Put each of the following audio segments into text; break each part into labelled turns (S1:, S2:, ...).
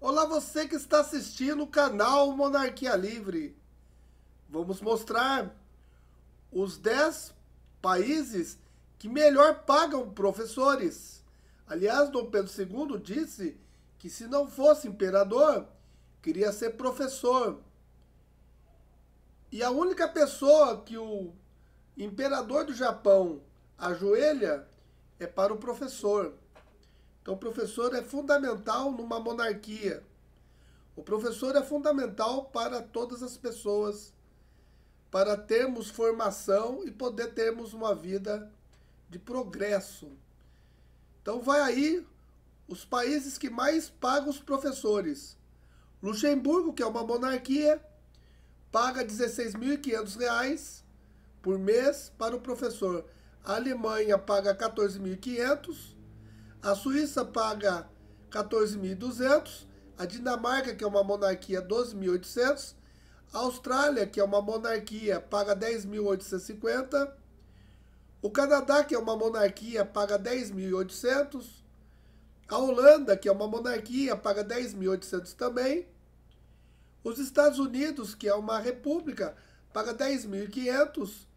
S1: Olá você que está assistindo o canal Monarquia Livre. Vamos mostrar os 10 países que melhor pagam professores. Aliás, Dom Pedro II disse que se não fosse imperador, queria ser professor. E a única pessoa que o imperador do Japão ajoelha é para o professor. Então, o professor é fundamental numa monarquia. O professor é fundamental para todas as pessoas, para termos formação e poder termos uma vida de progresso. Então, vai aí os países que mais pagam os professores. Luxemburgo, que é uma monarquia, paga R$ 16.500 por mês para o professor. A Alemanha paga 14.500 a Suíça paga 14.200, a Dinamarca, que é uma monarquia, 12.800, a Austrália, que é uma monarquia, paga 10.850, o Canadá, que é uma monarquia, paga 10.800, a Holanda, que é uma monarquia, paga 10.800 também, os Estados Unidos, que é uma república, paga 10.500,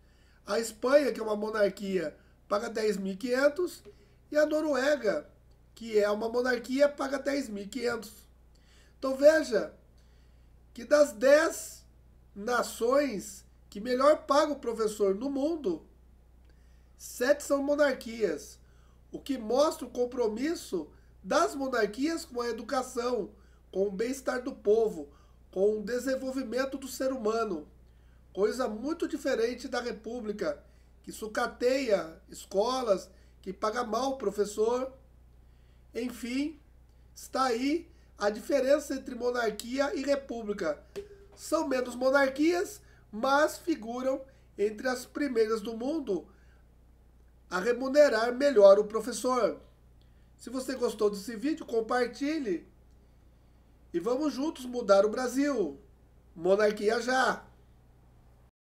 S1: a Espanha, que é uma monarquia, paga 10.500 e a Noruega, que é uma monarquia, paga 10.500. Então veja que das 10 nações que melhor paga o professor no mundo, sete são monarquias, o que mostra o compromisso das monarquias com a educação, com o bem-estar do povo, com o desenvolvimento do ser humano. Coisa muito diferente da república, que sucateia escolas que paga mal o professor. Enfim, está aí a diferença entre monarquia e república. São menos monarquias, mas figuram entre as primeiras do mundo a remunerar melhor o professor. Se você gostou desse vídeo, compartilhe. E vamos juntos mudar o Brasil. Monarquia já!